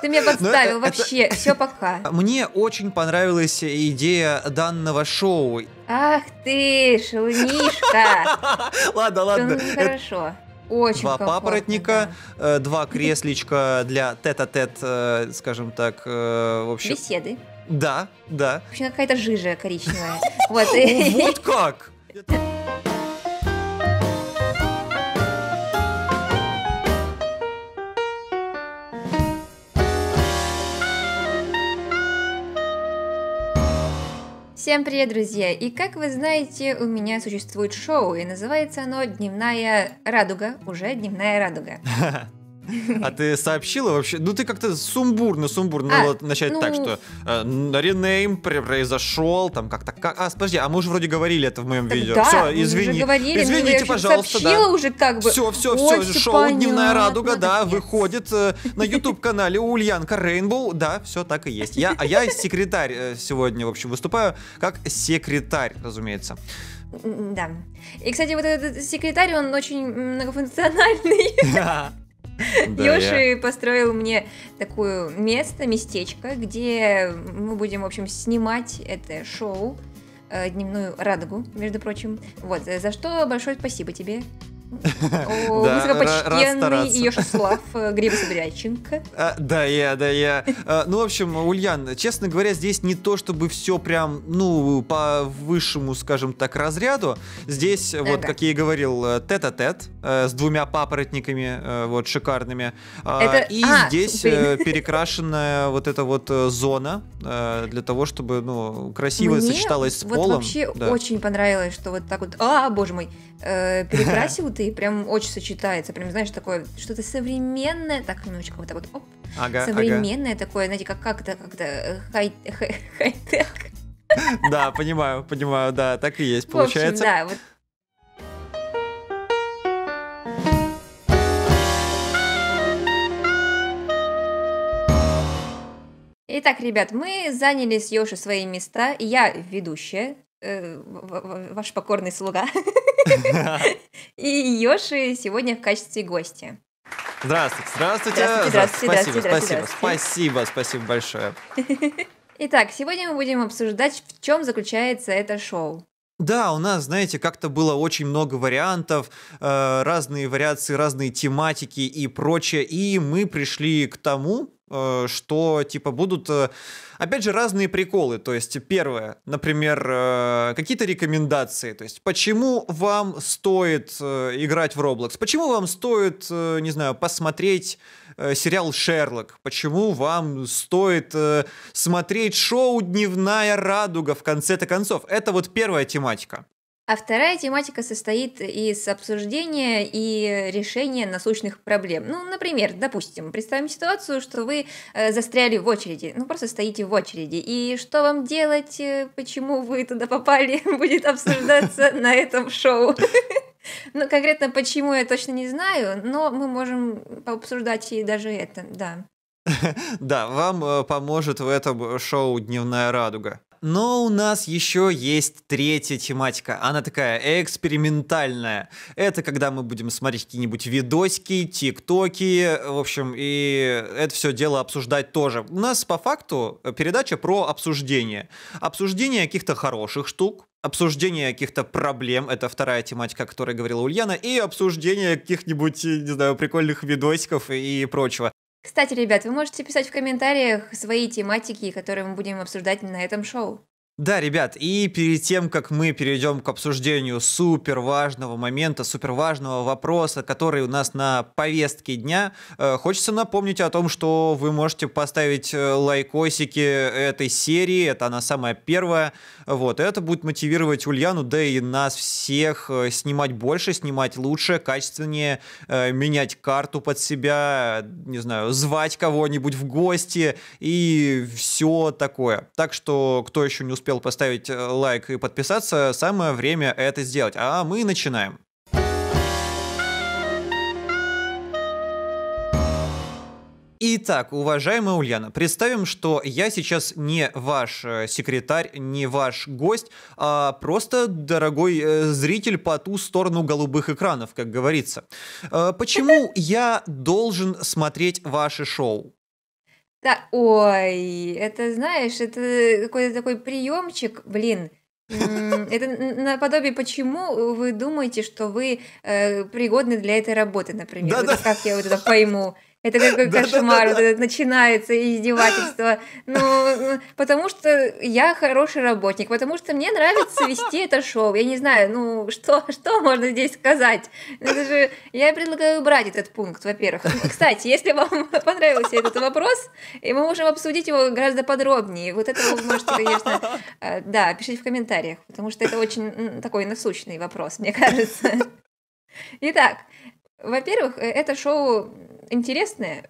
Ты меня ну, подставил вообще. Все пока. Мне очень понравилась идея данного шоу. Ах ты, шоунишка. Ладно, ладно. Э, хорошо. Очень два папоротника, да. Э, два кресличка для тет-а-тет, э, скажем так, в общем... Беседы. Да, да. В общем, какая-то жижа коричневая. Вот как! Всем привет, друзья! И как вы знаете, у меня существует шоу, и называется оно «Дневная радуга», уже «Дневная радуга». А ты сообщила вообще? Ну, ты как-то сумбурно, сумбурно ну, а, вот начать ну... так, что э, ренейм произошел, там как-то... Как... А, подожди, а мы уже вроде говорили это в моем так, видео. Да, все, извини. Уже говорили, ну, Извините, пожалуйста. Сообщила да. уже как бы. Все, все, все, Ой, все шоу понятно, «Дневная радуга», да, выходит э, на YouTube-канале Ульянка Рейнбоу. Да, все так и есть. Я, а я секретарь э, сегодня, в общем, выступаю как секретарь, разумеется. М-м-м, да. И, кстати, вот этот секретарь, он очень многофункциональный. Да, Йоши построил мне такое место, местечко, где мы будем, в общем, снимать это шоу э, «Дневную радугу», между прочим. Вот, э, за что большое спасибо тебе. Высокопочтенный Яшеслав э, Гребсобряченко. А, да, я, да, я. А, ну, в общем, Ульян, честно говоря, здесь не то, чтобы все прям, ну, по высшему, скажем так, разряду. Здесь, вот, как я и говорил, э, тет-а-тет э, с двумя папоротниками, вот, шикарными. А, и здесь перекрашенная вот эта вот зона для того, чтобы, ну, красиво сочеталась с полом. Мне вообще очень понравилось, что вот так вот, а, боже мой, перекрасил продвинутый, прям очень сочетается, прям, знаешь, такое что-то современное, так немножечко вот так вот, оп, ага, современное ага. такое, знаете, как как-то как-то хай-тек. Хай, хай да, понимаю, понимаю, да, так и есть, получается. В общем, да, вот Итак, ребят, мы заняли с Йоши свои места, я ведущая, э, ваш покорный слуга. И Йоши сегодня в качестве гостя. Здравствуйте, здравствуйте. Здравствуйте, здравствуйте, Спасибо, спасибо, спасибо большое. Итак, сегодня мы будем обсуждать, в чем заключается это шоу. Да, у нас, знаете, как-то было очень много вариантов, э, разные вариации, разные тематики и прочее, и мы пришли к тому, Э, что, типа, будут, э, опять же, разные приколы. То есть, первое, например, э, какие-то рекомендации. То есть, почему вам стоит играть в Roblox? Почему вам стоит, не знаю, посмотреть сериал «Шерлок», почему вам стоит смотреть шоу «Дневная радуга» в конце-то концов. Это вот первая тематика. А вторая тематика состоит из обсуждения и решения насущных проблем. Ну, например, допустим, представим ситуацию, что вы э, застряли в очереди, ну просто стоите в очереди, и что вам делать, э, почему вы туда попали, будет обсуждаться на этом шоу. Ну, конкретно почему я точно не знаю, но мы можем пообсуждать и даже это, да. Да, вам э, поможет в этом шоу «Дневная радуга». Но у нас еще есть третья тематика. Она такая экспериментальная. Это когда мы будем смотреть какие-нибудь видосики, тиктоки, в общем, и это все дело обсуждать тоже. У нас по факту передача про обсуждение. Обсуждение каких-то хороших штук, обсуждение каких-то проблем, это вторая тематика, о которой говорила Ульяна, и обсуждение каких-нибудь, не знаю, прикольных видосиков и прочего. Кстати, ребят, вы можете писать в комментариях свои тематики, которые мы будем обсуждать на этом шоу. Да, ребят, и перед тем, как мы перейдем к обсуждению супер важного момента, супер важного вопроса, который у нас на повестке дня, э, хочется напомнить о том, что вы можете поставить э, лайкосики этой серии, это она самая первая, вот, это будет мотивировать Ульяну, да и нас всех э, снимать больше, снимать лучше, качественнее, менять карту под себя, не знаю, звать кого-нибудь в гости и все такое. Так что, кто еще не успел успел поставить э, лайк и подписаться, самое время это сделать. А мы начинаем. Итак, уважаемая Ульяна, представим, что я сейчас не ваш э, секретарь, не ваш гость, а просто дорогой э, зритель по ту сторону голубых экранов, как говорится. Почему я должен смотреть ваше шоу? Да, ой, это знаешь, это какой-то такой приемчик, блин. Это наподобие, почему вы думаете, что вы э, пригодны для этой работы, например? Да, да. Как я вот это пойму? Это какой кошмар, вот это начинается издевательство. Ну, ну, потому что я хороший работник, потому что мне нравится вести это шоу. Я не знаю, ну, что, что можно здесь сказать? Это же, я предлагаю убрать этот пункт, во-первых. Кстати, если вам понравился этот вопрос, и мы можем обсудить его гораздо подробнее. Вот это вы можете, конечно, э, да, пишите в комментариях, потому что это очень такой насущный вопрос, мне кажется. Итак, во-первых, э, это шоу интересное,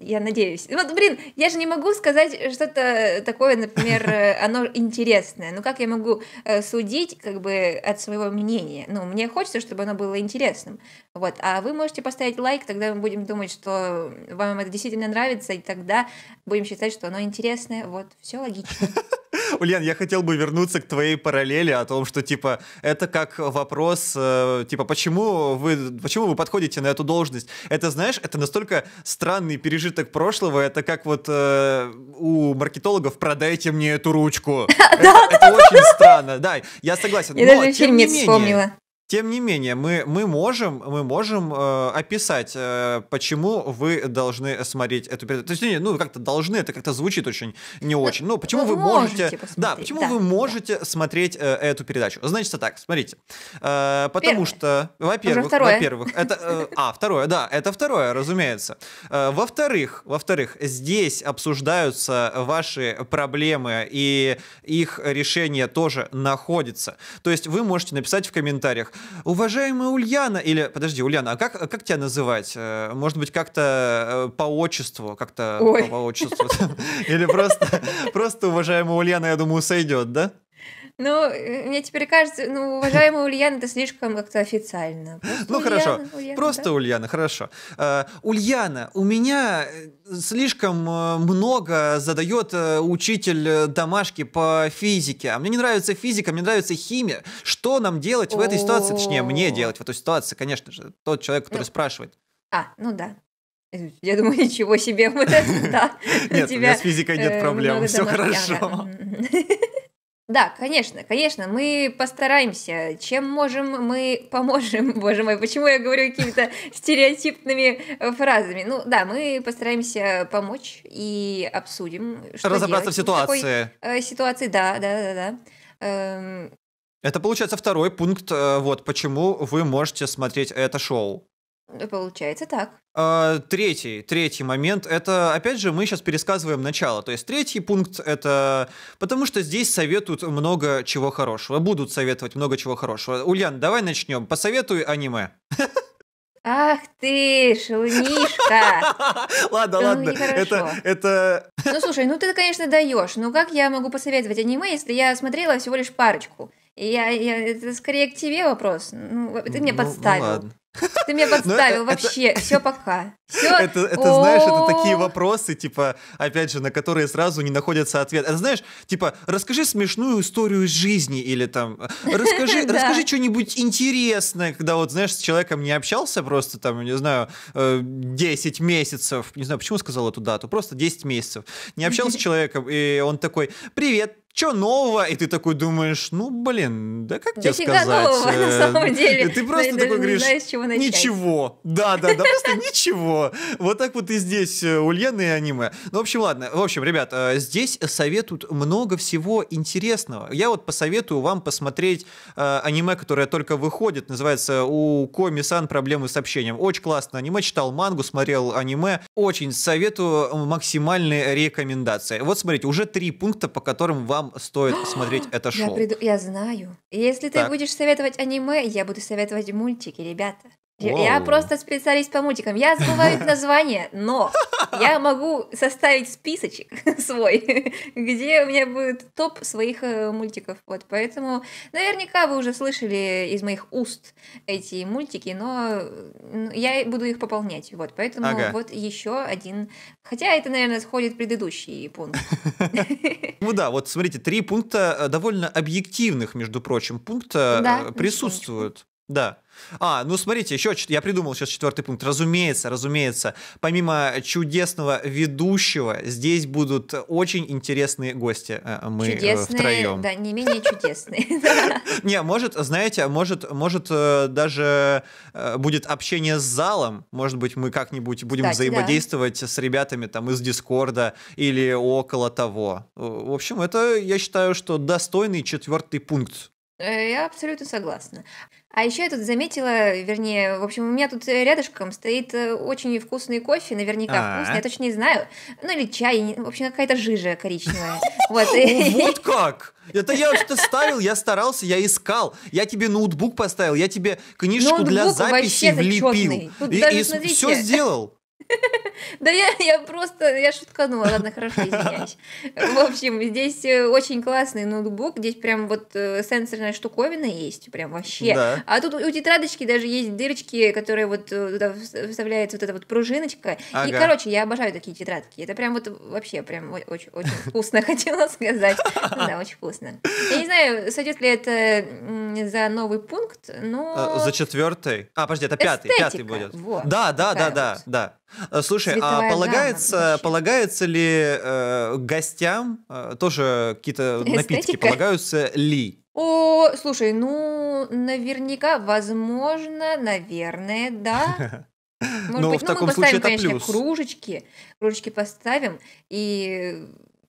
я надеюсь. Вот, блин, я же не могу сказать что-то такое, например, э, оно интересное. Ну, как я могу э, судить, как бы, от своего мнения? Ну, мне хочется, чтобы оно было интересным. Вот, а вы можете поставить лайк, тогда мы будем думать, что вам это действительно нравится, и тогда будем считать, что оно интересное. Вот, все логично. Ульян, я хотел бы вернуться к твоей параллели о том, что, типа, это как вопрос, э, типа, почему вы, почему вы подходите на эту должность? Это, знаешь, это настолько странный пережиток прошлого, это как вот э, у маркетологов «продайте мне эту ручку». Это очень странно, да, я согласен. Я даже фильм не вспомнила. Тем не менее, мы, мы можем, мы можем э, описать, э, почему вы должны смотреть эту передачу. То есть, не, ну, как-то должны, это как-то звучит очень не ну, очень. но ну, почему вы, вы можете... можете да, почему да, вы можете да. смотреть э, эту передачу? Значит, так, смотрите. Э, потому Первое. что, во-первых, во-первых, это... Э, а, второе, да, это второе, разумеется. Э, во-вторых, во-вторых, здесь обсуждаются ваши проблемы, и их решение тоже находится. То есть вы можете написать в комментариях, уважаемая Ульяна, или, подожди, Ульяна, а как, как тебя называть? Э, может быть, как-то э, по отчеству, как-то по, отчеству? Или просто, просто уважаемая Ульяна, я думаю, сойдет, да? Ну, э, мне теперь кажется, ну, уважаемая Ульяна, это слишком как-то официально. Ну, Просто ну, Ульяна, хорошо. Ульяна, Просто да? Ульяна, хорошо. Э, Ульяна, у меня э, слишком э, много задает учитель домашки по физике. А мне не нравится физика, мне нравится химия. Что нам делать в этой ситуации? Точнее, мне делать в этой ситуации, конечно же. Тот человек, который ну, спрашивает. А, ну да. Я думаю, ничего себе, вот это да. Нет, у меня с физикой нет проблем, все хорошо. Да, конечно, конечно, мы постараемся. Чем можем, мы поможем. Боже мой, почему я говорю какими-то стереотипными э, фразами? Ну да, мы постараемся помочь и обсудим. Что Разобраться делать. в ситуации. такой, э, ситуации, да, да, да, да. Эм... Это получается второй пункт, э, вот почему вы можете смотреть это шоу. Получается так. А, третий, третий момент, это, опять же, мы сейчас пересказываем начало. То есть третий пункт это... Потому что здесь советуют много чего хорошего. Будут советовать много чего хорошего. Ульян, давай начнем. Посоветуй аниме. Ах ты, шалунишка! ладно, ну, ладно, это, это... ну, слушай, ну ты, конечно, даешь. Ну, как я могу посоветовать аниме, если я смотрела всего лишь парочку? Я, я, это скорее к тебе вопрос. Ну, ты меня ну, ну подставил. Ну, ладно. Ты меня подставил это, вообще. Это, Все пока. Все. Это, это знаешь, это такие вопросы, типа, опять же, на которые сразу не находится ответ. Это знаешь, типа, расскажи смешную историю из жизни или там расскажи, расскажи что-нибудь интересное, когда вот, знаешь, с человеком не общался просто там, не знаю, 10 э, месяцев, не знаю, почему сказал эту дату, просто 10 месяцев. Не общался с человеком, и он такой, привет, что нового? И ты такой думаешь, ну, блин, да как да тебе сказать? нового, на э, самом деле. Ты просто да, такой говоришь, ничего. Да, да, да, просто ничего. Вот так вот и здесь э, Ульяна и аниме. Ну, в общем, ладно. В общем, ребят, э, здесь советуют много всего интересного. Я вот посоветую вам посмотреть аниме, которое только выходит. Называется «У Коми-сан проблемы с общением». Очень классно аниме. Читал мангу, смотрел аниме. Очень советую максимальные рекомендации. Вот смотрите, уже три пункта, по которым вам нам стоит смотреть это шоу? Я, приду... я знаю. Если так. ты будешь советовать аниме, я буду советовать мультики, ребята. Я, я просто специалист по мультикам. Я забываю название, но я могу составить списочек свой, где у меня будет топ своих э, мультиков. Вот, поэтому наверняка вы уже слышали из моих уст эти мультики, но э, я буду их пополнять. Вот, поэтому ага. вот еще один. Хотя это, наверное, сходит в предыдущий пункт. Ну да, вот смотрите, три пункта э, довольно объективных, между прочим, пункта ну присутствуют. Да. А, ну смотрите, еще я придумал сейчас четвертый пункт. Разумеется, разумеется, помимо чудесного ведущего, здесь будут очень интересные гости. Э, мы э, чудесные, втроем. Да, не менее чудесные. Не, может, знаете, может, может э, даже будет общение с залом. Может быть, мы как-нибудь будем взаимодействовать с ребятами там из Дискорда или около того. В общем, это я считаю, что достойный четвертый пункт Э, я абсолютно согласна. А еще я тут заметила, вернее, в общем, у меня тут э, рядышком стоит э, очень вкусный кофе, наверняка А-а-а. вкусный, я а. точно не знаю. Ну или чай, в общем, какая-то жижа коричневая. Вот. как! Это я что-то ставил, я старался, я искал. Я тебе ноутбук поставил, я тебе книжку для записи влепил. И все сделал. Да я, я просто, я шутканула, ладно, хорошо, извиняюсь. В общем, здесь э, очень классный ноутбук, здесь прям вот э, сенсорная штуковина есть, прям вообще. Да. А тут у тетрадочки даже есть дырочки, которые вот э, туда вставляется вот эта вот пружиночка. Ага. И, короче, я обожаю такие тетрадки, это прям вот вообще прям очень, очень вкусно, хотела сказать. Да, очень вкусно. Я не знаю, сойдет ли это за новый пункт, но... А, за четвертый? А, подожди, это пятый, пятый будет. Да, да, да, да, да. Э, слушай, а полагается, гамма, полагается ли э, гостям э, тоже какие-то напитки? Полагаются ли? О, слушай, ну, наверняка, возможно, наверное, да. Может Но ну, быть, в ну, таком мы поставим, случае это плюс. кружечки, кружечки поставим, и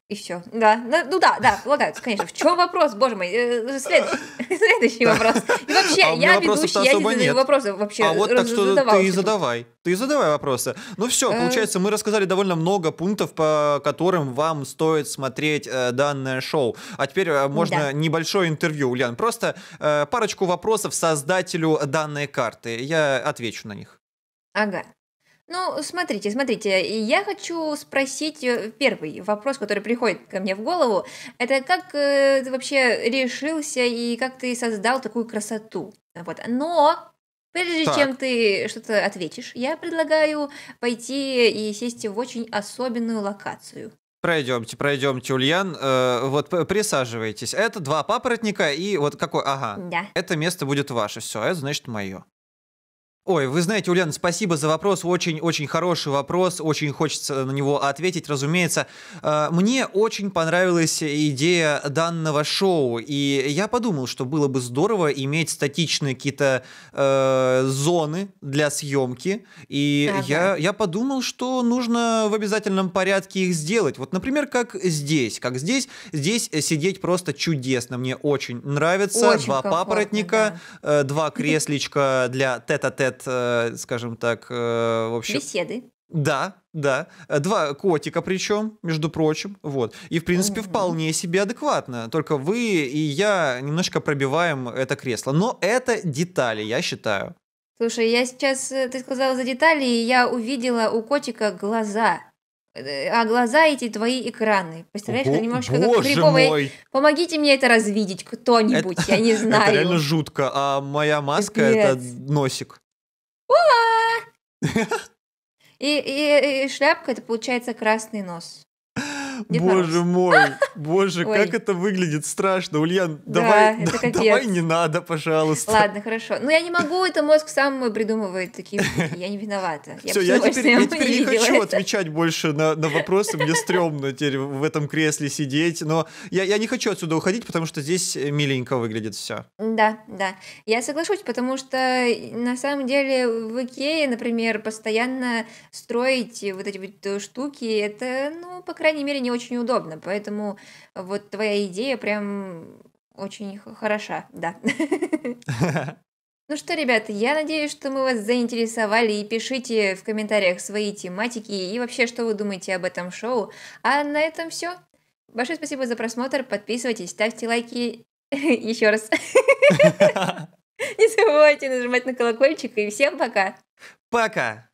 и все. Да, ну, ну да, да, полагаются, конечно. В чем вопрос, боже мой? Э, э, следующий, следующий вопрос. И вообще, а я ведущий, я не задаю нет. вопросы вообще. А вот так что ты и задавай. Ты задавай вопросы. Ну все, э, получается, мы рассказали довольно много пунктов, по которым вам стоит смотреть э, данное шоу. А теперь можно да. небольшое интервью, Ульян. Просто э, парочку вопросов создателю данной карты. Я отвечу на них. Ага. Ну, смотрите, смотрите, я хочу спросить э, первый вопрос, который приходит ко мне в голову. Это как э, ты вообще решился и как ты создал такую красоту? Вот. Но прежде так. чем ты что-то ответишь, я предлагаю пойти и сесть в очень особенную локацию. Пройдемте, пройдемте, Ульян. Э, вот присаживайтесь. Это два папоротника и вот какой... Ага. Да. Это место будет ваше. Все, это значит мое. Ой, вы знаете, Ульяна, спасибо за вопрос. Очень-очень хороший вопрос. Очень хочется на него ответить, разумеется. Э, мне очень понравилась идея данного шоу. И я подумал, что было бы здорово иметь статичные какие-то э, зоны для съемки. И ага. я, я подумал, что нужно в обязательном порядке их сделать. Вот, например, как здесь. Как здесь. Здесь сидеть просто чудесно. Мне очень нравится. Очень два папоротника, да. Э, два кресличка для тета а тет разделяет, э, скажем так, э, вообще Беседы. Да, да. Э, два котика причем, между прочим. Вот. И, в принципе, вполне себе адекватно. Только вы и я немножко пробиваем это кресло. Но это детали, я считаю. Слушай, я сейчас, ты сказала за детали, и я увидела у котика глаза. А глаза эти твои экраны. Представляешь, Бо- немножко боже как криповые. Мой. Помогите мне это развидеть кто-нибудь, я не знаю. Это реально жутко. А моя маска — это носик. И, и, и шляпка это получается красный нос боже мой, боже, как это выглядит страшно. Ульян, давай, давай не надо, пожалуйста. Ладно, хорошо. Ну я не могу, это мозг сам придумывает такие я не виновата. Все, я теперь, не, хочу отвечать больше на, на вопросы, мне стрёмно теперь в этом кресле сидеть, но я, я не хочу отсюда уходить, потому что здесь э, миленько выглядит все. Да, да. Я соглашусь, потому что э, на самом деле в Икее, например, постоянно строить вот эти вот э, штуки, это, ну, по крайней мере, не очень удобно, поэтому вот твоя идея прям очень хороша, да. Ну что, ребята, я надеюсь, что мы вас заинтересовали и пишите в комментариях свои тематики и вообще, что вы думаете об этом шоу. А на этом все. Большое спасибо за просмотр, подписывайтесь, ставьте лайки еще раз. Не забывайте нажимать на колокольчик и всем пока. Пока.